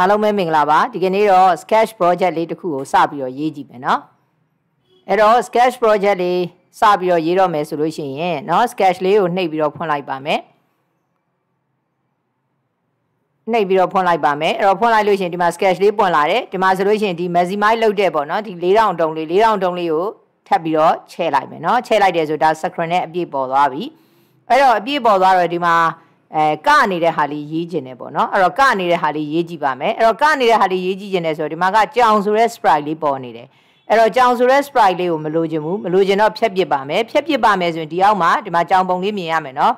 အားလုံးပဲမင်္ဂလာပါဒီကနေ့တော့ sketch project လေးတစ်ခုကိုစပြီးတော့ရေးကြည့်မယ်เนาะအဲ့တော့ sketch project လေးစပြီးတော့ရေးတော့မယ်ဆိုလို့ရှိရင်เนาะ sketch လေးကိုနှိပ်ပြီးတော့ဖွင့်လိုက်ပါမယ်နှိပ်ပြီးတော့ဖွင့်လိုက်ပါမယ်အဲ့တော့ဖွင့်လိုက်လို့ရှိရင်ဒီမှာ sketch လေးပွင့်လာတယ်ဒီမှာဆိုလို့ရှိရင်ဒီ maximize လုပ်တဲ့ပေါ့เนาะဒီ4000တုံးလေး4000တုံးလေးကိုထပ်ပြီးတော့ချဲလိုက်မယ်เนาะချဲလိုက်တယ်ဆိုဒါ screen နဲ့အပြည့်ပေါ်သွားပြီအဲ့တော့အပြည့်ပေါ်သွားတော့ဒီမှာအဲကနေတဲ့ဟာလေးရေးကျင်တယ်ပေါ့နော်အဲ့တော့ကနေတဲ့ဟာလေးရေးကြည့်ပါမယ်အဲ့တော့ကနေတဲ့ဟာလေးရေးကြည့်ကျင်တယ်ဆိုတော့ဒီမှာကကြောင်ဆိုတဲ့ sprite လေးပေါ်နေတယ်အဲ့တော့ကြောင်ဆိုတဲ့ sprite လေးကိုမလိုချင်ဘူးမလိုချင်တော့ဖြတ်ပစ်ပါမယ်ဖြတ်ပစ်ပါမယ်ဆိုရင်ဒီအောက်မှာဒီမှာကြောင်ပုံလေးမြင်ရမယ်နော်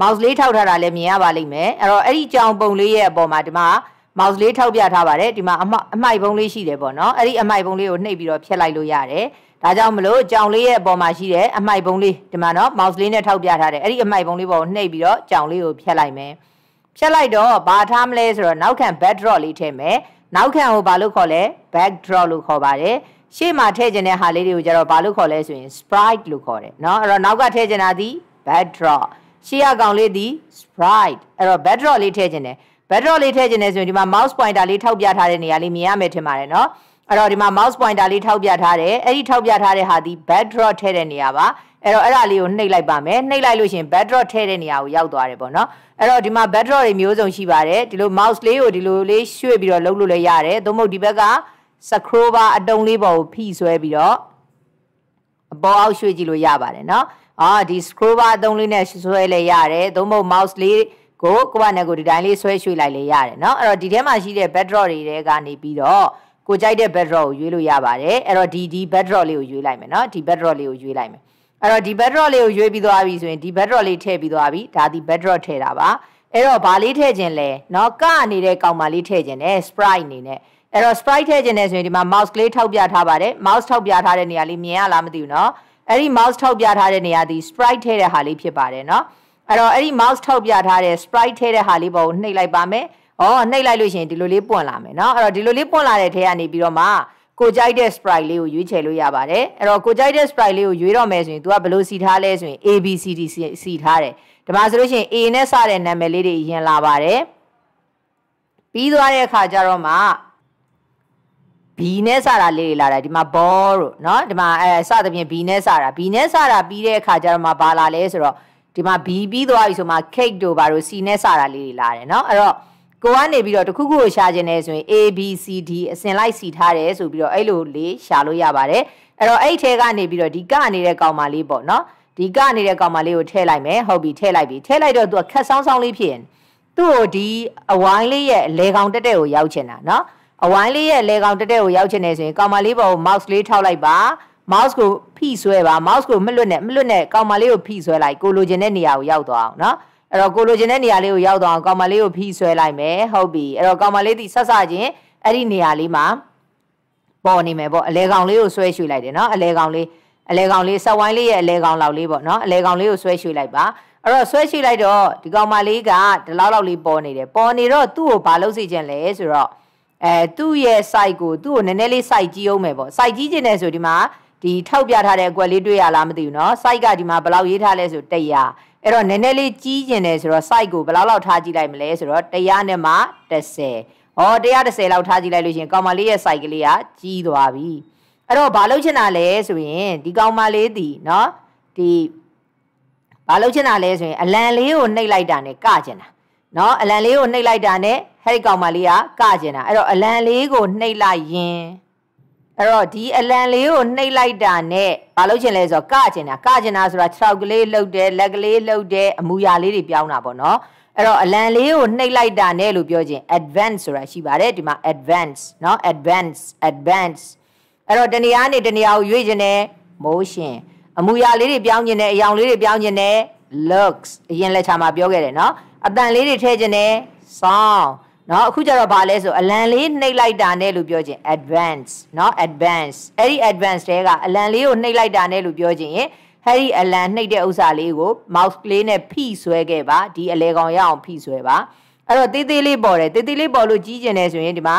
mouse လေးထောက်ထားတာလည်းမြင်ရပါလိမ့်မယ်အဲ့တော့အဲ့ဒီကြောင်ပုံလေးရဲ့အပေါ်မှာဒီမှာ mouse လေးထောက်ပြထားပါတယ်ဒီမှာအမိုက်ပုံလေးရှိတယ်ပေါ့နော်အဲ့ဒီအမိုက်ပုံလေးကိုနှိပ်ပြီးတော့ဖြတ်လိုက်လို့ရတယ်ဒါကြောင့်မလို့ကြောင်လေးရဲ့အပေါ်မှာရှိတဲ့အမိုက်ပုံးလေးဒီမှာနော် mouse လေးနဲ့ထောက်ပြထားတယ်အဲ့ဒီအမိုက်ပုံးလေးပေါ်ကိုနှိပ်ပြီးတော့ကြောင်လေးကိုဖြတ်လိုက်မယ်ဖြတ်လိုက်တော့ဘာထားမလဲဆိုတော့နောက်ခံ backdrop လေးထည့်မယ်နောက်ခံကိုဘာလို့ခေါ်လဲ backdrop လို့ခေါ်ပါတယ်ရှေ့မှာထည့်ခြင်းတဲ့ဟာလေးတွေကိုကြတော့ဘာလို့ခေါ်လဲဆိုရင် sprite လို့ခေါ်တယ်เนาะအဲ့တော့နောက်ကထည့်ခြင်းတာဒီ backdrop ရှေ့ရကောင်လေးဒီ sprite အဲ့တော့ backdrop လေးထည့်ခြင်းတယ် backdrop လေးထည့်ခြင်းတယ်ဆိုရင်ဒီမှာ mouse pointer လေးထောက်ပြထားတဲ့နေရာလေးမြင်ရမယ်ထင်ပါတယ်เนาะအဲ့တော့ဒီမှာ mouse pointer လေးထောက်ပြထားတယ်အဲ့ဒီထောက်ပြထားတဲ့ဟာဒီ backdrop ထည့်တဲ့နေရာပါအဲ့တော့အဲ့ဒါလေးကိုနှိပ်လိုက်ပါမယ်နှိပ်လိုက်လို့ရှင် backdrop ထည့်တဲ့နေရာကိုရောက်သွားတယ်ပေါ့နော်အဲ့တော့ဒီမှာ backdrop တွေမျိုးစုံရှိပါတယ်ဒီလို mouse လေးကိုဒီလိုလေးရွှေ့ပြီးတော့လှုပ်လို့လည်းရတယ်သို့မဟုတ်ဒီဘက်က scroll bar အတုံးလေးပေါ်ကိုဖိဆွဲပြီးတော့အပေါ်အောက်ရွှေ့ကြည့်လို့ရပါတယ်နော်အာဒီ scroll bar အတုံးလေးနဲ့ဆွဲလည်းရတယ်သို့မဟုတ် mouse လေးကိုကိုယ့်ဘာနဲ့ကိုဒီတိုင်းလေးဆွဲရွှေ့လိုက်လည်းရတယ်နော်အဲ့တော့ဒီထဲမှာရှိတဲ့ backdrop တွေထဲကနေပြီးတော့ကိုကြိုက်တဲ့ backdrop ကိုရွေးလို့ရပါတယ်အဲ့တော့ဒီဒီ backdrop လေးကိုရွေးလိုက်မယ်เนาะဒီ backdrop လေးကိုရွေးလိုက်မယ်အဲ့တော့ဒီ backdrop လေးကိုရွေးပြီးသွားပြီဆိုရင်ဒီ backdrop လေးထည့်ပြီးသွားပြီဒါဒီ backdrop ထည့်တာပါအဲ့တော့ဗာလေးထည့်ခြင်းလဲเนาะကနေတဲ့ကောင်မလေးထည့်ခြင်းနဲ့ sprite အနေနဲ့အဲ့တော့ sprite ထည့်ခြင်းနဲ့ဆိုရင်ဒီမှာ mouse ကလေးထောက်ပြထားပါတယ် mouse ထောက်ပြထားတဲ့နေရာလေးမြင်ရလားမသိဘူးเนาะအဲ့ဒီ mouse ထောက်ပြထားတဲ့နေရာဒီ sprite ထည့်တဲ့ဟာလေးဖြစ်ပါတယ်เนาะအဲ့တော့အဲ့ဒီ mouse ထောက်ပြထားတဲ့ sprite ထည့်တဲ့ဟာလေးပေါ်ကိုနှိပ်လိုက်ပါမယ်ဩနှိပ်လိုက်လို့ရှိရင်ဒီလိုလေးပွင့်လာမယ်เนาะအဲ့တော့ဒီလိုလေးပွင့်လာတဲ့ထဲကနေပြီးတော့မှကိုကြိုက်တဲ့ sprite လေးကိုရွေးချယ်လို့ရပါတယ်အဲ့တော့ကိုကြိုက်တဲ့ sprite လေးကိုရွေးတော့မယ်ဆိုရင် तू ကဘယ်လိုစီထားလဲဆိုရင် A B C D C စီထားတယ်ဒါမှဆိုလို့ရှိရင် A နဲ့စတဲ့နာမည်လေးတွေရင်လာပါတယ်ပြီးသွားတဲ့အခါကျတော့မှ B နဲ့စတာလေးတွေလာတယ်ဒီမှာ ball လို့เนาะဒီမှာအဲစသဖြင့် B နဲ့စတာ B နဲ့စတာပြီးတဲ့အခါကျတော့မှဘာလာလဲဆိုတော့ဒီမှာ B ပြီးသွားပြီဆိုမှ cake တို့ဘာလို့ C နဲ့စတာလေးတွေလာတယ်เนาะအဲ့တော့ကိုကနေပြီးတော့တခုခုကိုရှာခြင်းနေဆိုရင် A B C D အစဉ်လိုက်စီထားတယ်ဆိုပြီးတော့အဲ့လိုလေးရှာလို့ရပါတယ်အဲ့တော့အဲ့ထဲကနေပြီးတော့ဒီကနေတဲ့ကောင်မလေးပေါ့နော်ဒီကနေတဲ့ကောင်မလေးကိုထည့်လိုက်မယ်ဟုတ်ပြီထည့်လိုက်ပြီထည့်လိုက်တော့သူကခက်ဆောင်းဆောင်းလေးဖြစ်ရင်သူ့ကိုဒီအဝိုင်းလေးရဲ့လေကောင်တက်တဲ့ကိုရောက်ချင်တာနော်အဝိုင်းလေးရဲ့လေကောင်တက်တဲ့ကိုရောက်ချင်နေဆိုရင်ကောင်မလေးပေါ်ကို mouse လေးထောက်လိုက်ပါ mouse ကိုဖိဆွဲပါ mouse ကိုမလွတ်နဲ့မလွတ်နဲ့ကောင်မလေးကိုဖိဆွဲလိုက်ကိုလိုချင်တဲ့နေရာကိုရောက်သွားအောင်နော်အဲ့တော့ကိုလိုချင်တဲ့နေရာလေးကိုရောက်တော့ကောင်မလေးကိုဖိဆွဲလိုက်မယ်ဟုတ်ပြီအဲ့တော့ကောင်မလေးဒီဆက်ဆချင်းအဲ့ဒီနေရာလေးမှာပေါ်နေမယ်ပေါ့အလဲကောင်လေးကိုဆွဲရွှေ့လိုက်တယ်နော်အလဲကောင်လေးအလဲကောင်လေးဆက်ဝိုင်းလေးရဲ့အလဲကောင်လောက်လေးပေါ့နော်အလဲကောင်လေးကိုဆွဲရွှေ့လိုက်ပါအဲ့တော့ဆွဲရှိလိုက်တော့ဒီကောင်မလေးကဒီလောက်လောက်လေးပေါ်နေတယ်ပေါ်နေတော့သူ့ကိုဘာလုပ်စေချင်လဲဆိုတော့အဲသူ့ရဲ့ site ကိုသူ့ကိုနည်းနည်းလေး site ကြီးအောင်မယ်ပေါ့ site ကြီးခြင်းနဲ့ဆိုဒီမှာဒီထောက်ပြထားတဲ့အကွက်လေးတွေ့ရလားမသိဘူးเนาะ site ကဒီမှာဘယ်လောက်ရေးထားလဲဆို100အဲ့တော့နည်းနည်းလေးကြီးကျင်တယ်ဆိုတော့ site ကိုဘယ်လောက်လောက်ထားကြည့်လိုက်မလဲဆိုတော့100နဲ့မှ30ဩ130လောက်ထားကြည့်လိုက်လို့ရှင်ကောင်မလေးရဲ့ site ကလေးကကြီးသွားပြီအဲ့တော့ဘာလုပ်ချင်တာလဲဆိုရင်ဒီကောင်မလေးဒီเนาะဒီဘာလုပ်ချင်တာလဲဆိုရင်အလံလေးကိုနှိပ်လိုက်တာနဲ့ကကျင်တာเนาะအလံလေးကိုနှိပ်လိုက်တာနဲ့ဟဲ့ဒီကောင်မလေးကကကျင်တာအဲ့တော့အလံလေးကိုနှိပ်လိုက်ရင်အဲ့တော့ဒီအလံလေးကိုနှိပ်လိုက်တာနဲ့မလုပ်ချင်လဲဆိုတော့ကကျင်တာကကျင်တာဆိုတာခြေောက်ကလေးလှုပ်တယ်လက်ကလေးလှုပ်တယ်အမူအရာလေးတွေပြောင်းတာပေါ့နော်အဲ့တော့အလံလေးကိုနှိပ်လိုက်တာနဲ့လို့ပြောချင်း advance ဆိုတာရှိပါတယ်ဒီမှာ advance เนาะ advance advance အဲ့တော့တနေရာနဲ့တနေရာကိုရွေ့ခြင်းနဲ့ motion အမူအရာလေးတွေပြောင်းခြင်းနဲ့အယောင်လေးတွေပြောင်းခြင်းနဲ့ looks အရင်လက်ချာမှာပြောခဲ့တယ်เนาะအတန်လေးတွေထည့်ခြင်းနဲ့ sound နော်အခုကျတော့ဗာလဲဆိုအလံလေးနှိပ်လိုက်တာနဲ့လို့ပြောခြင်း advance နော် advance အဲ့ဒီ advance တဲကအလံလေးကိုနှိပ်လိုက်တာနဲ့လို့ပြောခြင်းရင်အဲ့ဒီအလံနှိပ်တဲ့ဥစ္စာလေးကို mouse လေးနဲ့ဖိဆွဲခဲ့ပါဒီအလေကောင်ရအောင်ဖိဆွဲပါအဲ့တော့တေးသေးလေးပေါ်တယ်တေးသေးလေးပေါ်လို့ကြီးကျင်တယ်ဆိုရင်ဒီမှာ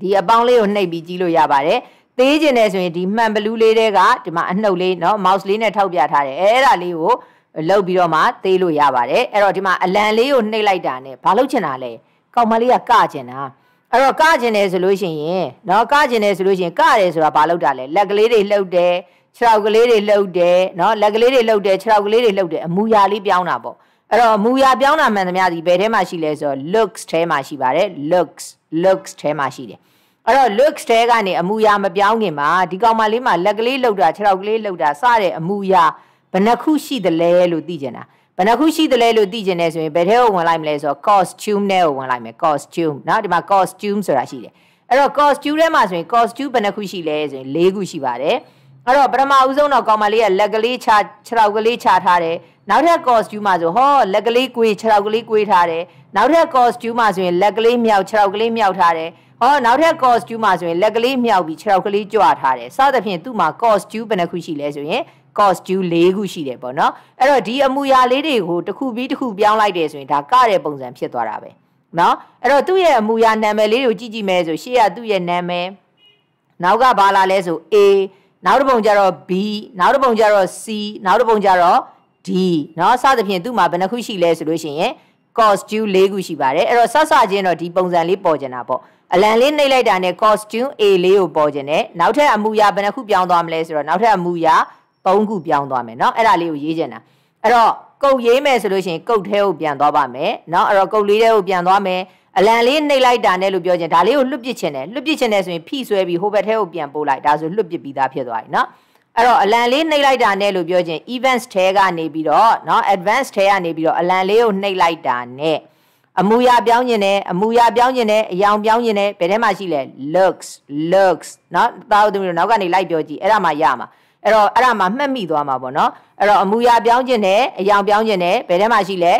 ဒီအပေါင်းလေးကိုနှိပ်ပြီးကြီးလို့ရပါတယ်သေးကျင်တယ်ဆိုရင်ဒီမှန်ဘလူးလေးတဲကဒီမှာအနှုတ်လေးเนาะ mouse လေးနဲ့ထောက်ပြထားတယ်အဲ့ဒါလေးကိုလောက်ပြီးတော့မှသေးလို့ရပါတယ်အဲ့တော့ဒီမှာအလံလေးကိုနှိပ်လိုက်တာ ਨੇ ဘာလို့ချင်တာလဲကောင်မလေးကကကျင်တာအဲ့တော့ကကျင်တယ်ဆိုလို့ရှိရင်နော်ကကျင်တယ်ဆိုလို့ရှိရင်ကတယ်ဆိုတာဘာလုပ်တာလဲလက်ကလေးတွေလှုပ်တယ်ခြေောက်ကလေးတွေလှုပ်တယ်နော်လက်ကလေးတွေလှုပ်တယ်ခြေောက်ကလေးတွေလှုပ်တယ်အမူအရာလေးပြောင်းတာပေါ့အဲ့တော့အမူအရာပြောင်းတာမှန်သမျှဒီဘယ်ထဲမှာရှိလဲဆိုတော့ looks ထဲမှာရှိပါတယ် looks looks ထဲမှာရှိတယ်အဲ့တော့ looks တဲကနေအမူအရာမပြောင်းခင်မှာဒီကောင်မလေးမှာလက်ကလေးလှုပ်တာခြေောက်ကလေးလှုပ်တာစတဲ့အမူအရာဘယ်နှခုရှိသလဲလို့သိကျင်တာဘယ်နှခုရှိသလဲလို့သိကျင်နေဆိုရင်ဘယ်ထဲကိုဝင်လိုက်မလဲဆိုတော့ costume နဲ့ကိုဝင်လိုက်မယ် costume เนาะဒီမှာ costume ဆိုတာရှိတယ်အဲ့တော့ costume ထဲမှာဆိုရင် costume ဘယ်နှခုရှိလဲဆိုရင်၄ခုရှိပါတယ်အဲ့တော့ပထမဦးဆုံးတော့ကောင်မလေးကလက်ကလေးခြာခြေထောက်ကလေးခြာထားတယ်နောက်ထပ် costume မှာဆိုဟောလက်ကလေးကွေးခြေထောက်ကလေးကွေးထားတယ်နောက်ထပ် costume မှာဆိုရင်လက်ကလေးမြောက်ခြေထောက်ကလေးမြောက်ထားတယ်ဟောနောက်ထပ် costume မှာဆိုရင်လက်ကလေးမြောက်ပြီးခြေထောက်ကလေးကြွထားတယ်စသဖြင့်သူ့မှာ costume ဘယ်နှခုရှိလဲဆိုရင် cost due ၄ခုရှိတယ်ပေါ့နော်အဲ့တော့ဒီအမူအရာလေးတွေကိုတစ်ခုပြီးတစ်ခုပြောင်းလိုက်တယ်ဆိုရင်ဒါကတဲ့ပုံစံဖြစ်သွားတာပဲနော်အဲ့တော့သူ့ရဲ့အမူအရာနာမည်လေးတွေကိုကြည့်ကြည့်မယ်ဆိုရှေ့ကသူ့ရဲ့နာမည်နောက်ကဘာလာလဲဆို A နောက်တစ်ပုံကျတော့ B နောက်တစ်ပုံကျတော့ C နောက်တစ်ပုံကျတော့ D เนาะစသဖြင့်သူ့မှာဘယ်နှခုရှိလဲဆိုလို့ရှိရင် costume ၄ခုရှိပါတယ်အဲ့တော့ဆက်စချင်းတော့ဒီပုံစံလေးပေါ်ကျင်တာပေါ့အလံလေးနှိပ်လိုက်တာနဲ့ costume A လေးကိုပေါ်ကျင်တယ်နောက်ထပ်အမူအရာဘယ်နှခုပြောင်းသွားမလဲဆိုတော့နောက်ထပ်အမူအရာသုံးခုပြောင်းသွားမယ်เนาะအဲ့ဒါလေးကိုရေးချင်တာအဲ့တော့ကုတ်ရေးမယ်ဆိုလို့ရှိရင်ကုတ်ထဲကိုပြန်သွားပါမယ်เนาะအဲ့တော့ကုတ်လေးထဲကိုပြန်သွားမယ်အလံလေးနှိပ်လိုက်တာနဲ့လို့ပြောချင်ဒါလေးကိုလွတ်ပစ်ချင်တယ်လွတ်ပစ်ချင်တယ်ဆိုရင်ဖိဆွဲပြီးဟိုဘက်ထဲကိုပြန်ပို့လိုက်ဒါဆိုလွတ်ပစ်ပြီးသားဖြစ်သွားပြီเนาะအဲ့တော့အလံလေးနှိပ်လိုက်တာနဲ့လို့ပြောချင် events ထဲကနေပြီးတော့เนาะ advance ထဲကနေပြီးတော့အလံလေးကိုနှိပ်လိုက်တာနဲ့အမူအရာပြောင်းကျင်တယ်အမူအရာပြောင်းကျင်တယ်အယောင်ပြောင်းကျင်တယ်ဘယ်ထဲမှာရှိလဲ looks looks เนาะတာတို့မျိုးနောက်ကနေလိုက်ပြောကြည့်အဲ့ဒါမှရမှာအဲ့တော့အဲ့ဒါမှမှတ်မိသွားမှာပေါ့နော်အဲ့တော့အမူအရာပြောင်းခြင်းနဲ့အယောင်ပြောင်းခြင်းနဲ့ဘယ်ထဲမှာရှိလဲ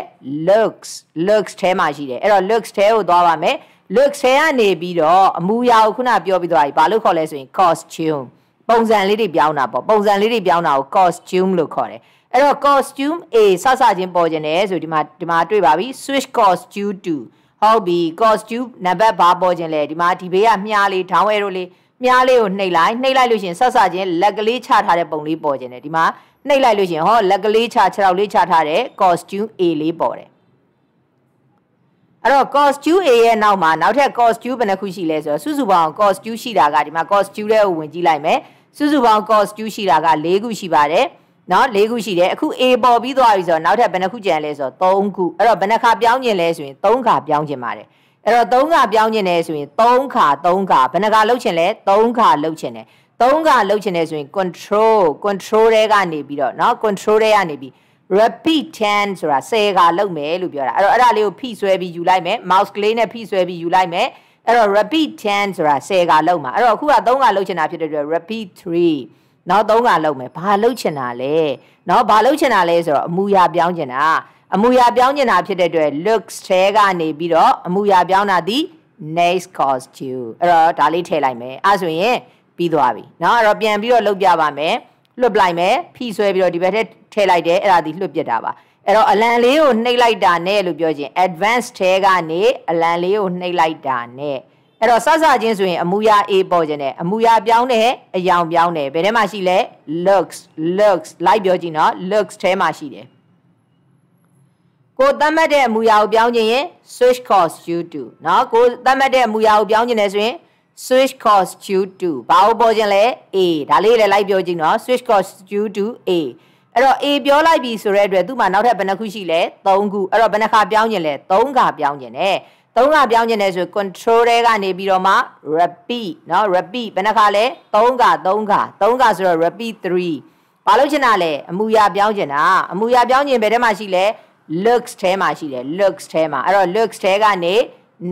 looks looks ထဲမှာရှိတယ်အဲ့တော့ looks ထဲကိုသွားပါမယ် looks ထဲကနေပြီးတော့အမူအရာကိုခုနပြောပြီးသွားပြီဘာလို့ခေါ်လဲဆိုရင် costume ပုံစံလေးတွေပြောင်းတာပေါ့ပုံစံလေးတွေပြောင်းတာကို costume လို့ခေါ်တယ်အဲ့တော့ costume A စစချင်းပေါ်ခြင်းတယ်ဆိုဒီမှာဒီမှာတွေ့ပါပြီ switch costume 2ဟုတ်ပြီ costume နံပါတ်ဘာပေါ်ခြင်းလဲဒီမှာဒီဘေးကမြားလေး down arrow လေးမြားလေးကိုနှိပ်လိုက်နှိပ်လိုက်လို့ရှင်ဆက်ဆချင်းလက်ကလေးချထားတဲ့ပုံလေးပေါ်ခြင်းတယ်ဒီမှာနှိပ်လိုက်လို့ရှင်ဟောလက်ကလေးချခြေထောက်လေးချထားတဲ့ costume A လေးပေါ်တယ်အဲ့တော့ costume A ရဲ့နောက်မှာနောက်ထပ် costume ဘယ်နှခုရှိလဲဆိုတော့စုစုပေါင်း costume ရှိတာကဒီမှာ costume တဲ့ကိုဝင်ကြည့်လိုက်မယ်စုစုပေါင်း costume ရှိတာက၄ခုရှိပါတယ်နော်၄ခုရှိတယ်အခု A ပေါ်ပြီးသွားပြီဆိုတော့နောက်ထပ်ဘယ်နှခုကျန်လဲဆိုတော့၃ခုအဲ့တော့ဘယ်နှခါပြောင်းကျင်လဲဆိုရင်၃ခါပြောင်းကျင်ပါတယ်အဲ့တော့၃ခါပြောင်းခြင်းလဲဆိုရင်၃ခါ၃ခါဘယ်နှခါလှုပ်ခြင်းလဲ၃ခါလှုပ်ခြင်းတယ်၃ခါလှုပ်ခြင်းလဲဆိုရင် control control တဲ့ကနေပြီးတော့เนาะ control တဲ့ကနေပြီး repeat 10ဆိုတာ10ခါလုပ်မယ်လို့ပြောတာအဲ့တော့အဲ့ဒါလေးကိုဖိဆွဲပြီးယူလိုက်မယ် mouse ကလေးနဲ့ဖိဆွဲပြီးယူလိုက်မယ်အဲ့တော့ repeat 10ဆိုတာ10ခါလုပ်မှာအဲ့တော့အခုက3ခါလုပ်ချင်တာဖြစ်တဲ့အတွက် repeat 3နောက်3ခါလုပ်မယ်ဘာလုပ်ချင်တာလဲနော်ဘာလုပ်ချင်တာလဲဆိုတော့အမူအရာပြောင်းချင်တာအမူအရာပြောင်းကျင်တာဖြစ်တဲ့အတွက် looks ထဲကနေပြီးတော့အမူအရာပြောင်းတာဒီ next caused you အဲ့တော့ဒါလေးထည့်လိုက်မယ်အဲ့ဆိုရင်ပြီးသွားပြီเนาะအဲ့တော့ပြန်ပြီးတော့လုပ်ပြပါမယ်လွတ်ပလိုက်မယ်ဖိဆွဲပြီးတော့ဒီဘက်ထဲထည့်လိုက်တယ်အဲ့ဒါဒီလွတ်ပြတာပါအဲ့တော့အလံလေးကိုနှိပ်လိုက်တာနဲ့လို့ပြောချင်း advance ထဲကနေအလံလေးကိုနှိပ်လိုက်တာနဲ့အဲ့တော့စစချင်းဆိုရင်အမူအရာ A ပေါ်ခြင်းနဲ့အမူအရာပြောင်းတယ်အယောင်ပြောင်းတယ်ဘယ်ထဲမှာရှိလဲ looks looks လိုက်ပြောကြည့်နော် looks ထဲမှာရှိတယ်ကိုသတ်မှတ်တဲ့အမူအရာကိုပြောင်းခြင်းရင် switch course due to เนาะကိုသတ်မှတ်တဲ့အမူအရာကိုပြောင်းခြင်းလဲဆိုရင် switch course due to ဘာကိုပေါ်ခြင်းလဲ A ဒါလေးလည်းလိုက်ပြောကြည့်เนาะ switch course due to A အဲ့တော့ A ပြောလိုက်ပြီဆိုတဲ့အတွက်သူ့မှာနောက်ထပ်ဘယ်နှခုရှိလဲ3ခုအဲ့တော့ဘယ်နှခါပြောင်းခြင်းလဲ3ခါပြောင်းခြင်း ਨੇ 3ခါပြောင်းခြင်း ਨੇ ဆို control တွေကနေပြီးတော့မှ repeat เนาะ repeat ဘယ်နှခါလဲ3ခါ3ခါ3ခါဆိုတော့ repeat 3ဘာလို့ခြင်းတာလဲအမူအရာပြောင်းခြင်းတာအမူအရာပြောင်းခြင်းဘယ်ထဲမှာရှိလဲ looks ထဲမှာရှိတယ် looks ထဲမှာအဲ့တော့ looks ထဲကနေ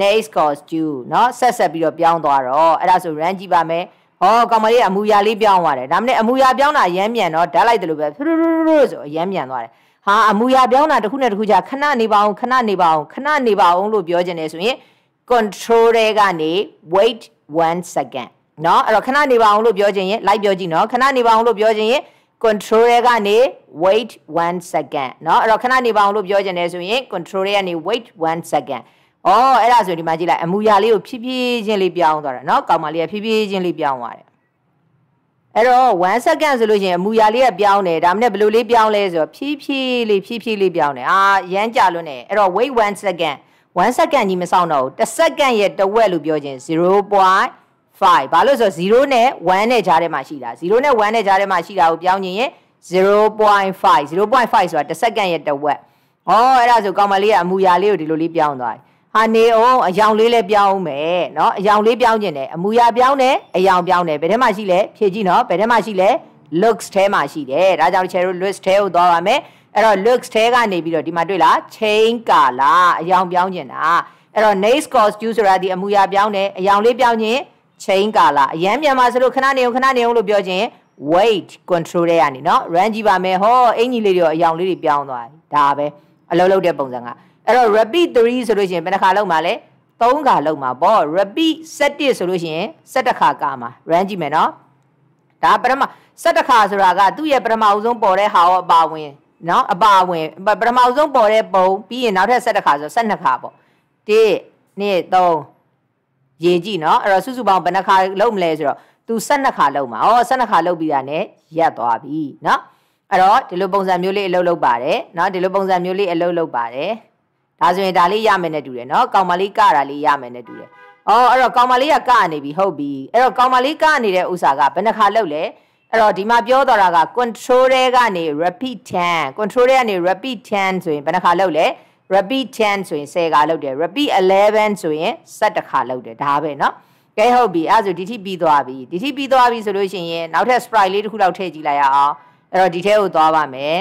next costume เนาะဆက်ဆက်ပြီးတော့ပြောင်းသွားတော့အဲ့ဒါဆို run ကြည့်ပါမယ်ဟောကောင်မလေးအမူအရာလေးပြောင်းသွားတယ်ဒါမှမဟုတ်အမူအရာပြောင်းတာရမ်းမြန်တော့ဓာတ်လိုက်တယ်လို့ပဲဖြူဖြူဖြူဆိုရမ်းမြန်သွားတယ်ဟာအမူအရာပြောင်းတာတစ်ခုနဲ့တစ်ခုကြာခဏနေပါအောင်ခဏနေပါအောင်ခဏနေပါအောင်လို့ပြောခြင်းတယ်ဆိုရင် control တွေကနေ wait 1 second เนาะအဲ့တော့ခဏနေပါအောင်လို့ပြောခြင်းရင် live ပြောကြည့်เนาะခဏနေပါအောင်လို့ပြောခြင်းရင် control ရဲကနေ wait 1 second เนาะအဲ့တော့ခဏနေပါအောင်လို့ပြောချင်တယ်ဆိုရင် control ရဲကနေ wait 1 second ဩအဲ့ဒါဆိုဒီမှာကြည့်လိုက်အမူအရာလေးကိုဖြည်းဖြည်းချင်းလေးပြောင်းသွားတာเนาะကောင်မလေးကဖြည်းဖြည်းချင်းလေးပြောင်းသွားတယ်အဲ့တော့1 second ဆိုလို့ရှိရင်အမူအရာလေးကပြောင်းတယ်ဒါမှမဟုတ်ဘယ်လိုလေးပြောင်းလဲဆိုတော့ဖြည်းဖြည်းလေးဖြည်းဖြည်းလေးပြောင်းတယ်အာရမ်းကြလွန်းတယ်အဲ့တော့ wait 1 second 1 second ကြီးမဆောင်တော့ဘူး1 second ရဲ့တဝက်လို့ပြောခြင်း0.1 5ဘာလို့ဆိုတော့0နဲ့1နဲ့ကြားထဲမှာရှိတာ0နဲ့1နဲ့ကြားထဲမှာရှိတာကိုပြောင်းရင်0.5 0.5ဆိုတာတစ်စက္ကန့်ရဲ့တစ်ဝက်။ဟောအဲ့ဒါဆိုကောင်မလေးကအမူအရာလေးကိုဒီလိုလေးပြောင်းသွားတယ်။ဟာနေအောင်အယောင်လေးလည်းပြောင်းမယ်နော်။အယောင်လေးပြောင်းကျင်တယ်။အမူအရာပြောင်းတယ်အယောင်ပြောင်းတယ်။ဘယ်ထဲမှာရှိလဲဖြည့်ကြည့်နော်။ဘယ်ထဲမှာရှိလဲ looks ထဲမှာရှိတယ်။ဒါကြောင့်ချယ်တို့ list ထဲကိုသွားပါမယ်။အဲ့တော့ looks ထဲကနေပြီးတော့ဒီမှာတွေ့လား change color အယောင်ပြောင်းကျင်တာ။အဲ့တော့ next costume ဆိုတာဒီအမူအရာပြောင်းတယ်အယောင်လေးပြောင်းကျင်ချိန်ကာလအရန်မြန်မာဆိုလို့ခဏနေအောင်ခဏနေအောင်လို့ပြောခြင်း weight control တဲ့ကနေเนาะ run ကြည့်ပါမယ်ဟောအင်ကြီးလေးတွေရောအယောင်လေးတွေပြောင်းသွားပြီဒါပဲအလုံးလုံးတဲ့ပုံစံကအဲ့တော့ repeat 3ဆိုလို့ရှိရင်ဘယ်နှခါလုံးမှာလဲ3ခါလုံးမှာပေါ့ repeat 7ဆိုလို့ရှိရင်7ခါကာမှာ run ကြည့်မယ်เนาะဒါပရမ7ခါဆိုတာကသူ့ရဲ့ပရမအဆုံးပေါ်တဲ့ဟာရောအပါဝင်เนาะအပါဝင်ပရမအဆုံးပေါ်တဲ့ပုံပြီးရင် နောက်ထပ်7ခါဆို12ခါပေါ့1 2 3ရေကြည့်နော်အဲ့တော့စုစုပေါင်းဘယ်နှခါလုံးမလဲဆိုတော့ तू 12ခါလုံးမှာဩ12ခါလုံးပြီးတာ ਨੇ ရက်သွားပြီနော်အဲ့တော့ဒီလိုပုံစံမျိုးလေးအလုပ်လုပ်ပါတယ်နော်ဒီလိုပုံစံမျိုးလေးအလုပ်လုပ်ပါတယ်ဒါဆိုရင်ဒါလေးရမယ်နဲ့တူတယ်နော်ကောင်မလေးကတာလေးရမယ်နဲ့တူတယ်ဩအဲ့တော့ကောင်မလေးကကနေပြီဟုတ်ပြီအဲ့တော့ကောင်မလေးကနေတဲ့ဥစ္စာကဘယ်နှခါလုံးလဲအဲ့တော့ဒီမှာပြောတော်တာက control တဲ့ကနေ repeat 10 control တဲ့ကနေ repeat 10ဆိုရင်ဘယ်နှခါလုံးလဲ10 repeat 10ဆိုရင်10ခါလောက်တယ် repeat 11ဆိုရင်17ခါလောက်တယ်ဒါပဲเนาะကဲဟုတ်ပြီအဲ့ဒါဆိုဒီထိပြီးသွားပြီဒီထိပြီးသွားပြီဆိုလို့ရှိရင်နောက်ထပ် sprite လေးတစ်ခုလောက်ထည့်ကြည့်လိုက်ရအောင်အဲ့တော့ဒီထဲကိုသွားပါမယ်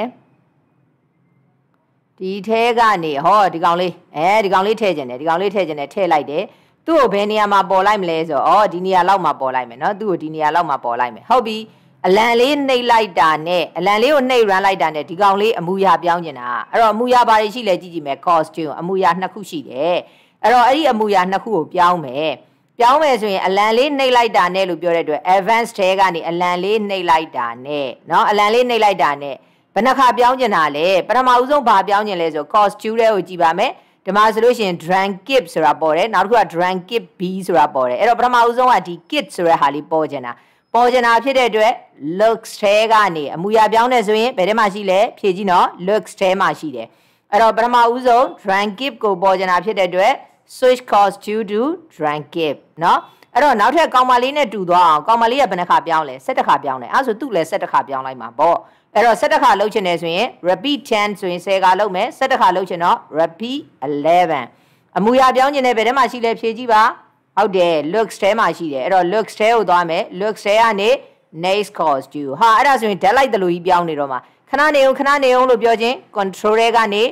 ဒီထဲကနေဟောဒီကောင်လေးအဲဒီကောင်လေးထည့်ကျင်တယ်ဒီကောင်လေးထည့်ကျင်တယ်ထည့်လိုက်တယ်သူ့ကိုဘယ်နေရာမှာပေါ်လိုက်မလဲဆိုတော့ဩဒီနေရာလောက်မှာပေါ်လိုက်မယ်เนาะသူ့ကိုဒီနေရာလောက်မှာပေါ်လိုက်မယ်ဟုတ်ပြီအလံလေးနှိပ်လိုက်တာနဲ့အလံလေးကိုနှိပ်ရမ်းလိုက်တာနဲ့ဒီကောင်လေးအမူအရာပြောင်းနေတာအဲ့တော့အမူအရာဘာတွေရှိလဲကြည့်ကြည့်မယ် costume အမူအရာနှစ်ခုရှိတယ်အဲ့တော့အဲ့ဒီအမူအရာနှစ်ခုကိုပြောင်းမယ်ပြောင်းမယ်ဆိုရင်အလံလေးနှိပ်လိုက်တာနဲ့လို့ပြောတဲ့အတွက် advance ထဲကနေအလံလေးနှိပ်လိုက်တာနဲ့เนาะအလံလေးနှိပ်လိုက်တာနဲ့ဘယ်နှခါပြောင်းကျင်တာလဲပထမဦးဆုံးဘာပြောင်းကျင်လဲဆို costume တွေကိုကြည့်ပါမယ်ဒီမှာဆိုလို့ရှိရင် drum kit ဆိုတာပေါ်တယ်နောက်တစ်ခုက drum kit b ဆိုတာပေါ်တယ်အဲ့တော့ပထမဦးဆုံးကဒီ kit ဆိုတဲ့ဟာလေးပေါ်ကျင်တာပေါ်ကျင်တာဖြစ်တဲ့အတွက် looks ထဲကနေအမူအရာပြောင်းတယ်ဆိုရင်ဘယ်ထဲမှာရှိလဲဖြည့်ကြည့်နော် looks ထဲမှာရှိတယ်အဲ့တော့ပထမဦးဆုံး drank it ကိုပေါ်ကျင်တာဖြစ်တဲ့အတွက် switch course due to drank it เนาะအဲ့တော့နောက်ထပ်ကောင်မလေးနဲ့တူသွားအောင်ကောင်မလေးကဘယ်နှခါပြောင်းလဲ7ခါပြောင်းတယ်အဲ့ဆိုသူ့လည်း7ခါပြောင်းလိုက်မှာပေါ့အဲ့တော့7ခါလောက်ချင်တယ်ဆိုရင် repeat 10ဆိုရင်10ခါလောက်မယ်7ခါလောက်ချင်တော့ repeat 11အမူအရာပြောင်းချင်တဲ့ဘယ်ထဲမှာရှိလဲဖြည့်ကြည့်ပါဟုတ်တယ် looks ထဲမှာရှိတယ်အဲ့တော့ looks ထဲကိုသွားမယ် looks ထဲကနေ next course due ဟာအဲ့ဒါဆိုရင် deadline တလူကြီးပြောင်းနေတော့မှာခဏနေအောင်ခဏနေအောင်လို့ပြောခြင်း control တွေကနေ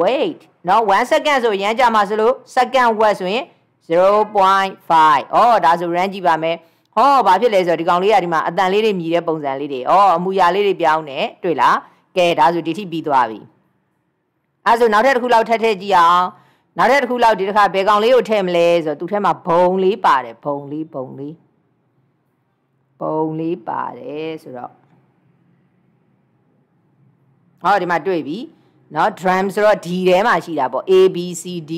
wait เนาะ1 second ဆိုရမ်းကြမှာဆိုလို့ second word ဆိုရင်0.5ဩဒါဆိုရမ်းကြည့်ပါမယ်ဟောဘာဖြစ်လဲဆိုတော့ဒီကောင်လေးကဒီမှာအတန်လေးတွေမြည်တဲ့ပုံစံလေးတွေဩအမူအရာလေးတွေပြောင်းနေတွေ့လားကဲဒါဆိုဒီထိပြီးသွားပြီအဲဆိုနောက်ထပ်တစ်ခုလောက်ထပ်ထည့်ကြည့်အောင်နောက်တဲ့တစ်ခုလောက်ဒီတစ်ခါဘယ်ကောင်လေးကိုထည့်မလဲဆိုတော့သူထဲမှာဘုံလေးပါတယ်ဘုံလေးဘုံလေးဘုံလေးပါတယ်ဆိုတော့ဟောဒီမှာတွေ့ပြီเนาะ drum ဆိုတော့ D ထဲမှာရှိတာပေါ့ A B C D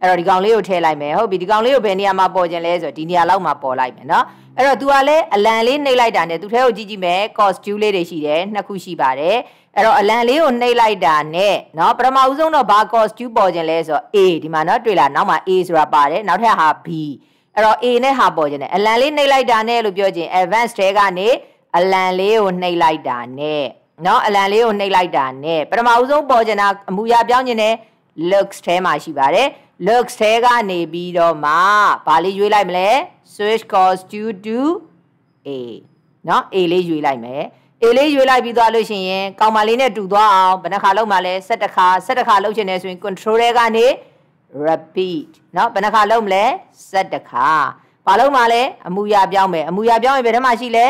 အဲ့တော့ဒီကောင်လေးကိုထည့်လိုက်မယ်ဟုတ်ပြီဒီကောင်လေးကိုဘယ်နေရာမှာပေါ်ခြင်းလဲဆိုတော့ဒီနေရာလောက်မှာပေါ်လိုက်မယ်เนาะအဲ့တော့ तू ကလည်းအလံလေးနှိပ်လိုက်တာ ਨੇ သူထဲကိုကြည့်ကြည့်မယ် costume လေးတွေရှိတယ်နှစ်ခုရှိပါတယ်အဲ့တော့အလံလေးကိုနှိပ်လိုက်တာနဲ့เนาะပထမဦးဆုံးတော့ဘာ costume ပေါ်ခြင်းလဲဆိုတော့ A ဒီမှာเนาะတွေ့လာနောက်မှာ A ဆိုတာပါတယ်နောက်ထပ်ဟာ B အဲ့တော့ A နဲ့ဟာပေါ်ခြင်းနဲ့အလံလေးနှိပ်လိုက်တာနဲ့လို့ပြောခြင်း advanced တဲကနေအလံလေးကိုနှိပ်လိုက်တာနဲ့เนาะအလံလေးကိုနှိပ်လိုက်တာနဲ့ပထမဦးဆုံးပေါ်ခြင်းတာအမူအရာပြောင်းခြင်းနဲ့ looks ထဲမှာရှိပါတယ် looks ထဲကနေပြီးတော့မှဘာလေးရွေးလိုက်မလဲ switch costume to A เนาะ A လေးရွေးလိုက်မယ်အေးလေးရွေးလိုက်ပြီးသွားလို့ရှိရင်ကောင်မလေးနဲ့တူသွားအောင်ဘယ်နှခါလုံးမှလဲ7ခါ7ခါလုံးချင်တယ်ဆိုရင် control ထဲကနေ repeat เนาะဘယ်နှခါလုံးမလဲ7ခါဘာလုံးမှလဲအမူအရာပြောင်းမယ်အမူအရာပြောင်းရင်ဘယ်ထဲမှာရှိလဲ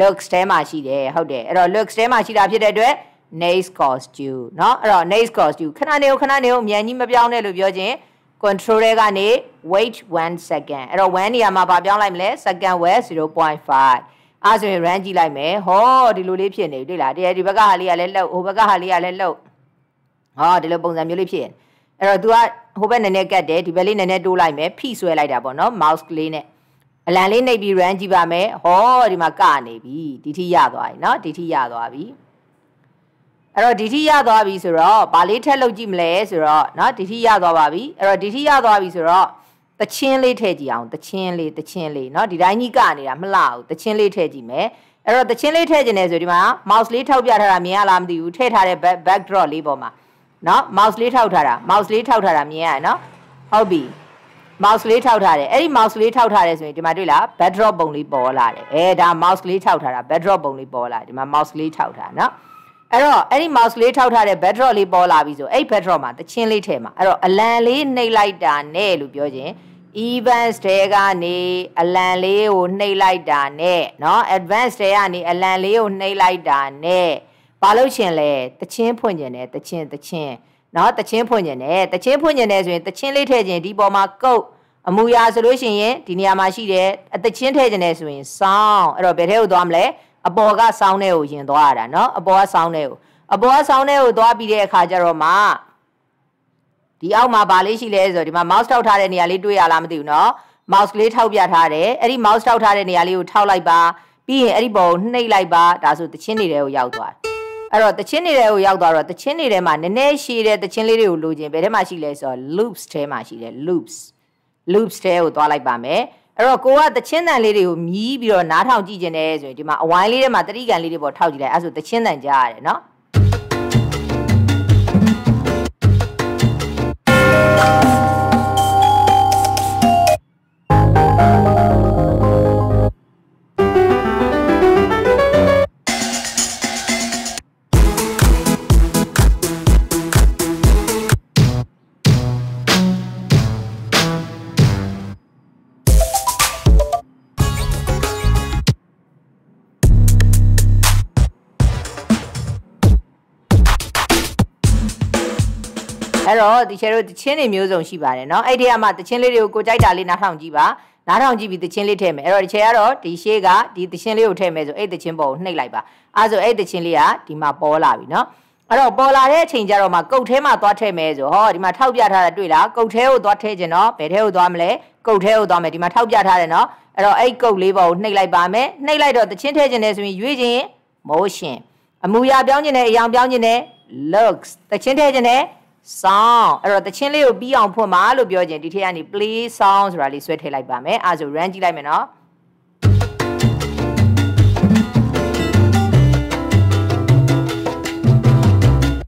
looks ထဲမှာရှိတယ်ဟုတ်တယ်အဲ့တော့ looks ထဲမှာရှိတာဖြစ်တဲ့အတွက် nails costume เนาะအဲ့တော့ nails costume ခဏနေဦးခဏနေဦးအမြန်ကြီးမပြောင်းနဲ့လို့ပြောခြင်း control ထဲကနေ wait 1 second အဲ့တော့1နေရာမှာဗာပြောင်းလိုက်မလဲ second ဝယ်0.5အားဆိုရင် run ကြည့်လိုက်မယ်ဟောဒီလိုလေးဖြစ်နေပြီတွေ့လားတရားဒီဘက်ကဟာလေးကလည်းလှုပ်ဟိုဘက်ကဟာလေးကလည်းလှုပ်ဟောဒီလိုပုံစံမျိုးလေးဖြစ်ရင်အဲ့တော့ तू ကဟိုဘက်နည်းနည်းကတ်တယ်ဒီဘက်လေးနည်းနည်းတိုးလိုက်မယ်ဖိဆွဲလိုက်တာပေါ့နော် mouse ကလေးနဲ့အလံလေးနှိပ်ပြီး run ကြည့်ပါမယ်ဟောဒီမှာကနေပြီဒီထိရသွားပြီနော်ဒီထိရသွားပြီအဲ့တော့ဒီထိရသွားပြီဆိုတော့ဗာလေးထက်လောက်ကြည့်မလဲဆိုတော့နော်ဒီထိရသွားပါပြီအဲ့တော့ဒီထိရသွားပြီဆိုတော့တချင်းလေးထည့်ကြည့်အောင်တချင်းလေးတချင်းလေးเนาะဒီတိုင်းကြီးကနေတာမလှဘူးတချင်းလေးထည့်ကြည့်မယ်အဲ့တော့တချင်းလေးထည့်ခြင်းနေဆိုဒီမှာ mouse လေးထောက်ပြထားတာမြင်ရလားမသိဘူးထည့်ထားတဲ့ backdrop လေးပေါ်မှာเนาะ mouse လေးထောက်ထားတာ mouse လေးထောက်ထားတာမြင်ရတယ်เนาะဟုတ်ပြီ mouse လေးထောက်ထားတယ်အဲ့ဒီ mouse လေးထောက်ထားတယ်ဆိုရင်ဒီမှာတွေ့လား backdrop ပုံလေးပေါ်လာတယ်အဲဒါ mouse လေးထောက်ထားတာ backdrop ပုံလေးပေါ်လာဒီမှာ mouse လေးထောက်ထားเนาะအဲ့တော့အဲ့ဒီ mouse လေးထောက်ထားတဲ့ backdrop လေးပေါ်လာပြီဆိုအဲ့ backdrop မှာတချင်းလေးထည့်မှာအဲ့တော့အလံလေးနှိပ်လိုက်တာနဲ့လို့ပြောခြင်း events တွေကနေအလံလေးကိုနှိပ်လိုက်တာနဲ့เนาะ advance တွေကနေအလံလေးကိုနှိပ်လိုက်တာနဲ့ဘာလို့ရှင်လဲတချင်းဖွင့်ကျင်တယ်တချင်းတချင်းเนาะတချင်းဖွင့်ကျင်တယ်တချင်းဖွင့်ကျင်တယ်ဆိုရင်တချင်းလေးထည့်ကျင်ဒီပေါ်မှာကုတ်အမူအရာဆိုလို့ရှိရင်ဒီနေရာမှာရှိတယ်အတချင်းထည့်ကျင်တယ်ဆိုရင် sound အဲ့တော့ဘယ်ထဲကိုသွားမလဲအပေါ်က sound နဲ့ကိုယင်သွားရတာเนาะအပေါ်က sound နဲ့ကိုအပေါ်က sound နဲ့ကိုသွားပြီးတဲ့အခါကျတော့မှဒီအောက်မှာဘာလေးရှိလဲဆိုတော့ဒီမှာ mouse ထောက်ထားတဲ့နေရာလေးတွေ့ရလားမသိဘူးเนาะ mouse လေးထောက်ပြထားတယ်အဲ့ဒီ mouse ထောက်ထားတဲ့နေရာလေးကိုထောက်လိုက်ပါပြီးရင်အဲ့ဒီပုံနှိပ်လိုက်ပါဒါဆိုတချင်းတွေကိုရောက်သွားတယ်အဲ့တော့တချင်းတွေကိုရောက်သွားတော့တချင်းတွေထဲမှာနည်းနည်းရှည်တဲ့တချင်းလေးတွေကိုလိုချင်ဘယ်ထဲမှာရှိလဲဆိုတော့ loops ထဲမှာရှိတယ် loops loops ထဲကိုသွားလိုက်ပါမယ်အဲ့တော့ကိုကတချင်းတန်လေးတွေကိုမြည်ပြီးတော့နားထောင်ကြည့်ကျင်တယ်ဆိုရင်ဒီမှာအဝိုင်းလေးထဲမှာတတိကံလေးတွေပေါ်ထောက်ကြည့်လိုက်အဲ့ဆိုတချင်းတန်ကြားရတယ်နော်အဲ့တော့ဒီချဲတို့တချင်းတွေမျိုးစုံရှိပါတယ်เนาะအဲ့ဒီကမှတချင်းလေးတွေကိုကိုကြိုက်တာလေးနားထောင်ကြည့်ပါနားထောင်ကြည့်ပြီးတချင်းလေးထည့်မယ်အဲ့တော့ဒီချဲကတော့ဒီရှေ့ကဒီတချင်းလေးကိုထည့်မယ်ဆိုအဲ့တချင်းပေါ်ကိုနှိပ်လိုက်ပါအဲ့ဆိုအဲ့တချင်းလေးကဒီမှာပေါ်လာပြီเนาะအဲ့တော့ပေါ်လာတဲ့အချိန်ကျတော့မှကုတ်ထဲမှာသွားထည့်မယ်ဆိုဟောဒီမှာထောက်ပြထားတာတွေ့လားကုတ်ထဲကိုသွားထည့်ခြင်းတော့ဘယ်ထဲကိုသွားမလဲကုတ်ထဲကိုသွားမယ်ဒီမှာထောက်ပြထားတယ်เนาะအဲ့တော့အဲ့ကုတ်လေးပေါ်ကိုနှိပ်လိုက်ပါမယ်နှိပ်လိုက်တော့တချင်းထည့်ခြင်းနဲ့ဆိုရင်ရွေးခြင်း motion အမူအရာပြောင်းခြင်းနဲ့အယောင်ပြောင်းခြင်းနဲ့ looks တချင်းထည့်ခြင်းနဲ့ song အဲ့တော့တချင်းလေးကိုပြီးအောင်ဖွင့်ပါလို့ပြောခြင်းဒီထက်ကနေ play song ဆိုတာလေးဆွဲထည့်လိုက်ပါမယ်အဲ့ဒါဆို run ကြည့်လိုက်မယ်နော်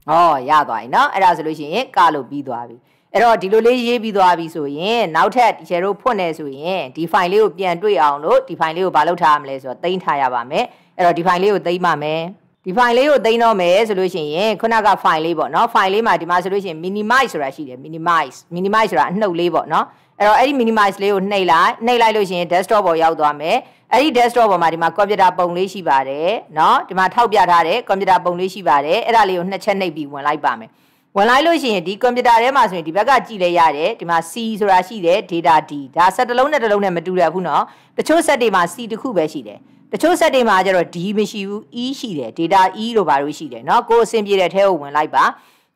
ဟောရသွားပြီเนาะအဲ့ဒါဆိုလို့ရှိရင်ကလို့ပြီးသွားပြီအဲ့တော့ဒီလိုလေးရေးပြီးသွားပြီဆိုရင်နောက်ထပ်ဒီချေတို့ဖွင့်နေဆိုရင်ဒီ file လေးကိုပြန်တွေ့အောင်လို့ဒီ file လေးကိုမလုပ်ထားရမလဲဆိုတော့တင်ထားရပါမယ်အဲ့တော့ဒီ file လေးကိုတင်ပါမယ်ဒီ file လေးကိုသိမ်းတော့မယ်ဆိုလို့ရှိရင်ခုနက file လေးပေါ့နော် file လေးမှာဒီမှာဆိုလို့ရှိရင် minimize ဆိုတာရှိတယ် minimize minimize ဆိုတာအနှုတ်လေးပေါ့နော်အဲ့တော့အဲ့ဒီ minimize လေးကိုနှိပ်လိုက်နှိပ်လိုက်လို့ရှိရင် desktop ပေါ်ရောက်သွားမယ်အဲ့ဒီ desktop ပေါ်မှာဒီမှာ computer ပုံလေးရှိပါတယ်နော်ဒီမှာထောက်ပြထားတဲ့ computer ပုံလေးရှိပါတယ်အဲ့ဒါလေးကိုနှစ်ချက်နှိပ်ပြီးဝင်လိုက်ပါမယ်ဝင်လိုက်လို့ရှိရင်ဒီကွန်ပျူတာထဲမှာဆိုရင်ဒီဘက်ကကြည့်လဲရတယ်ဒီမှာ C ဆိုတာရှိတယ် data D ဒါစက်တလုံးနဲ့တလုံးနဲ့မတူတယ်ဘူးเนาะတချို့စက်တွေမှာ C တစ်ခုပဲရှိတယ်တချို့ set တွေမှာကျတော့ D မရှိဘူး E ရှိတယ် data E တို့ဘာလို့ရှိတယ်เนาะကိုယ်အဆင်ပြေတဲ့အထဲကိုဝင်လိုက်ပါ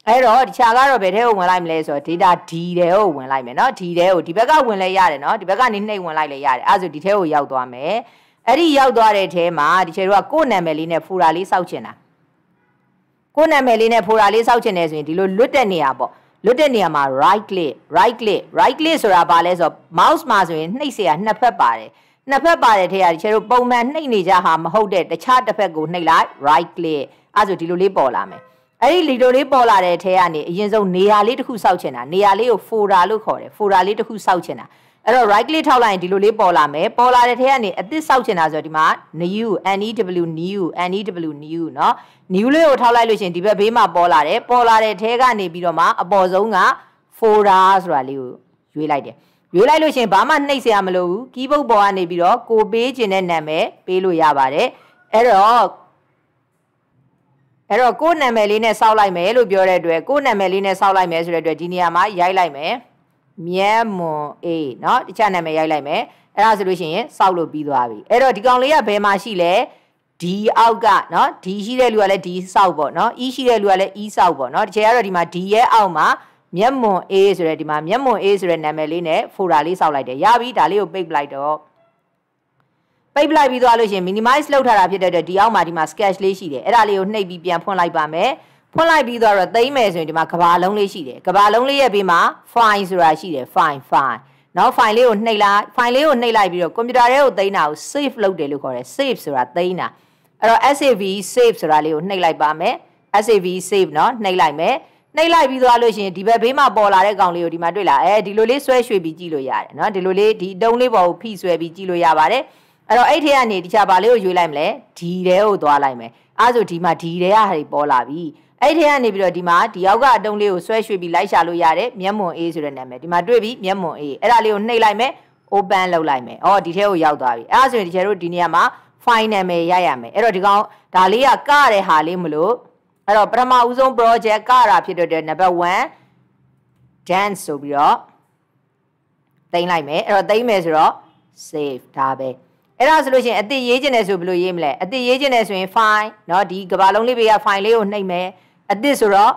အဲ့တော့တခြားကတော့ဘယ်ထဲကိုဝင်လိုက်မလဲဆိုတော့ data D တဲ့ကိုဝင်လိုက်မယ်เนาะ D တဲ့ကိုဒီဘက်ကဝင်လဲရတယ်เนาะဒီဘက်ကနေနှိပ်ဝင်လိုက်လဲရတယ်အဲ့ဒါဆိုဒီထဲကိုရောက်သွားမယ်အဲ့ဒီရောက်သွားတဲ့အထဲမှာဒီချေတို့ကကိုယ်နာမည်လေးနဲ့ဖူရာလေးစောက်ချင်တာကိုယ်နာမည်လေးနဲ့ဖူရာလေးစောက်ချင်တယ်ဆိုရင်ဒီလိုလွတ်တဲ့နေရာပေါ့လွတ်တဲ့နေရာမှာ right click right click right click ဆိုတာဘာလဲဆိုတော့ mouse မှာဆိုရင်နှိပ်เสียနှစ်ဖက်ပါတယ်နှစ်ဖက်ပါတဲ့ထဲကတချို့ပုံမှန်နှိပ်နေကြဟာမဟုတ်တဲ့တခြားတစ်ဖက်ကိုနှိပ်လိုက် right click အဲ့ဆိုဒီလိုလေးပေါ်လာမယ်အဲ့ဒီလီလိုလေးပေါ်လာတဲ့ထဲကနေအရင်ဆုံးနေရာလေးတစ်ခုစောက်ချင်တာနေရာလေးကို folder လို့ခေါ်တယ် folder လေးတစ်ခုစောက်ချင်တာအဲ့တော့ right click ထောက်လိုက်ရင်ဒီလိုလေးပေါ်လာမယ်ပေါ်လာတဲ့ထဲကနေအသစ်စောက်ချင်တာဆိုတော့ဒီမှာ new new new new new เนาะ new လေးကိုထောက်လိုက်လို့ရှင်ဒီဘက်ဘေးမှာပေါ်လာတယ်ပေါ်လာတဲ့ထဲကနေပြီးတော့မှအပေါ်ဆုံးက folder ဆိုတာလေးကိုရွေးလိုက်တယ်ရွေးလိုက်လို့ရှင်ဘာမှနှိပ်စရာမလိုဘူးကီးဘုတ်ပေါ်ကနေပြီးတော့ကိုပေးခြင်းတဲ့နာမည်ပေးလို့ရပါတယ်အဲ့တော့အဲ့တော့ကိုယ်နာမည်လေးနဲ့စောက်လိုက်မယ်လို့ပြောတဲ့အတွက်ကိုယ်နာမည်လေးနဲ့စောက်လိုက်မယ်ဆိုတဲ့အတွက်ဒီနေရာမှာရိုက်လိုက်မယ်မြန်မာအေးเนาะတခြားနာမည်ရိုက်လိုက်မယ်အဲ့ဒါဆိုလို့ရှိရင်စောက်လို့ပြီးသွားပြီအဲ့တော့ဒီကောင်လေးကဘယ်မှာရှိလဲဒီအောက်ကเนาะဒီရှိတဲ့လူကလည်းဒီစောက်ပေါ့เนาะ e ရှိတဲ့လူကလည်း e စောက်ပေါ့เนาะတကယ်ကတော့ဒီမှာဒီရဲ့အောက်မှာမျက်မွန်အေးဆိုတဲ့ဒီမှာမျက်မွန်အေးဆိုတဲ့နာမည်လေးနဲ့ဖိုတာလေးစောက်လိုက်တယ်ရပြီဒါလေးကိုပိတ်ပလိုက်တော့ပိတ်ပလိုက်ပြီးသွားလို့ရှင် minimize လုပ်ထားတာဖြစ်တဲ့အတွက်ဒီအောက်မှာဒီမှာ sketch လေးရှိတယ်အဲ့ဒါလေးကိုနှိပ်ပြီးပြန်ဖွင့်လိုက်ပါမယ်ဖွင့်လိုက်ပြီးတော့သိမ့်မယ်ဆိုရင်ဒီမှာကဘာလုံးလေးရှိတယ်ကဘာလုံးလေးရဲ့ဘေးမှာ file ဆိုတာရှိတယ် file file နောက် file လေးကိုနှိပ်လိုက် file လေးကိုနှိပ်လိုက်ပြီးတော့ကွန်ပျူတာထဲကိုသိမ့်တာကို save လုပ်တယ်လို့ခေါ်တယ် save ဆိုတာသိမ့်တာအဲ့တော့ save save ဆိုတာလေးကိုနှိပ်လိုက်ပါမယ် save save เนาะနှိပ်လိုက်မယ်နှိပ်လိုက်ပြီးသွားလို့ရှိရင်ဒီဘက်ဘေးမှာပေါ်လာတဲ့ကောင်လေးကိုဒီမှာတွေ့လာအဲဒီလိုလေးဆွဲရွှေ့ပြီးကြည့်လို့ရတယ်နော်ဒီလိုလေးဒီတုံးလေးပေါ်ကိုဖိဆွဲပြီးကြည့်လို့ရပါတယ်အဲ့တော့အဲ့ထဲကနေတခြားဘာလေးကိုရွေးလိုက်မလဲဒီတဲကိုသွားလိုက်မယ်အဲ့ဆိုဒီမှာဒီတဲကဟာပေါ်လာပြီအဲ့ထဲကနေပြီးတော့ဒီမှာဒီရောက်ကအတုံးလေးကိုဆွဲရွှေ့ပြီးလိုက်ရှာလို့ရတယ်မျက်မွန်အေးဆိုတဲ့နာမည်ဒီမှာတွေ့ပြီးမျက်မွန်အေးအဲ့ဒါလေးကိုနှိပ်လိုက်မယ် open လုပ်လိုက်မယ်။အော်ဒီထဲကိုရောက်သွားပြီ။အဲ့ဒါဆိုရင်ဒီထဲတို့ဒီနေရာမှာ final ပဲရရမယ်။အဲ့တော့ဒီကောင်ဒါလေးကကတဲ့ဟာလေးမလို့အဲ့တော့ပထမဦးဆုံး project ကတာဖြစ်တဲ့နံပါတ်1 dance ဆိုပြီးတော့တိမ့်လိုက်မယ်အဲ့တော့တိမ့်မယ်ဆိုတော့ save ဒါပဲအဲ့ဒါဆိုလို့ရှိရင်အစ်စ်ရေးကျင်တယ်ဆိုဘယ်လိုရေးမလဲအစ်စ်ရေးကျင်တယ်ဆိုရင် file เนาะဒီကဘာလုံးလေးပေးရ file လေးကိုနှိပ်မယ်အစ်စ်ဆိုတော့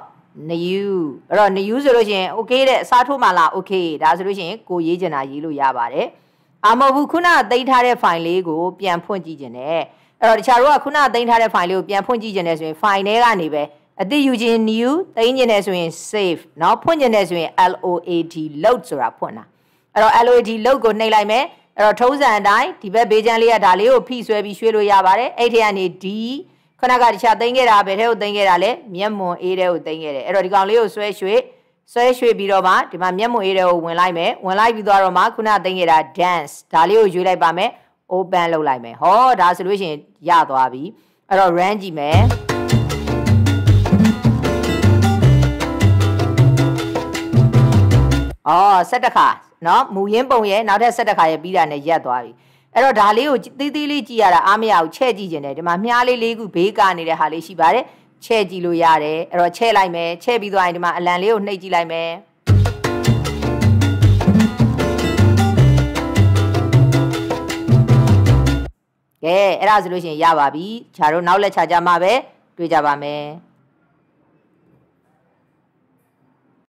new အဲ့တော့ new ဆိုလို့ရှိရင် okay တဲ့အစားထိုးမှလား okay ဒါဆိုလို့ရှိရင်ကိုရေးကျင်တာရေးလို့ရပါတယ်အမဟုတ်ဘူးခုနတိမ့်ထားတဲ့ file လေးကို ပြန်ဖွင့်ကြည့်ကျင်တယ်အဲ့တော့တခြားတို့ကခုနသိမ်းထားတဲ့ file လေးကိုပြန်ဖွင့်ကြည့်ကြတယ်ဆိုရင် file ထဲကနေပဲအတိယူခြင်း new သိမ်းခြင်းနဲ့ဆိုရင် save เนาะဖွင့်ခြင်းနဲ့ဆိုရင် load load ဆိုတာဖွင့်တာအဲ့တော့ load load ကိုနှိပ်လိုက်မယ်အဲ့တော့ထုံးစံအတိုင်းဒီဘက်ဘေးချမ်းလေးကဒါလေးကိုဖိဆွဲပြီးရွှေ့လို့ရပါတယ်အဲ့ထဲကနေ d ခဏကတခြားသိမ်းခဲ့တာဘယ်ထဲကိုသိမ်းခဲ့တာလဲမျက်မှွန် a ထဲကိုသိမ်းခဲ့တယ်အဲ့တော့ဒီကောင်လေးကိုဆွဲရွှေ့ဆွဲရွှေ့ပြီးတော့မှဒီမှာမျက်မှွန် a ထဲကိုဝင်လိုက်မယ်ဝင်လိုက်ပြီးတော့မှခုနသိမ်းခဲ့တာ dance ဒါလေးကိုရွှေ့လိုက်ပါမယ် open လုပ်လိုက်မယ်ဟောဒါဆိုလို့ရှိရင်ရသွားပြီအဲ့တော့ run ကြည့်မယ်အော်ဆက်တခါเนาะမူရင်းပုံရဲ့နောက်ထပ်ဆက်တခါရဲ့ပြီးတာနဲ့ရက်သွားပြီအဲ့တော့ဒါလေးကိုတီးတီးလေးကြည့်ရတာအားမရဘူးချဲ့ကြည့်ကျင်တယ်ဒီမှာမြားလေးလေးခုဘေးကနေတဲ့ဟာလေးရှိပါတယ်ချဲ့ကြည့်လို့ရတယ်အဲ့တော့ချဲ့လိုက်မယ်ချဲ့ပြီးသွားရင်ဒီမှာအလံလေးကိုနှိပ်ကြည့်လိုက်မယ်ကဲအဲ့ဒါဆိုလို့ရှိရင်ရပါပြီခြားတို့နောက်လက်ခြားကြမှာပဲတွေ့ကြပါမယ်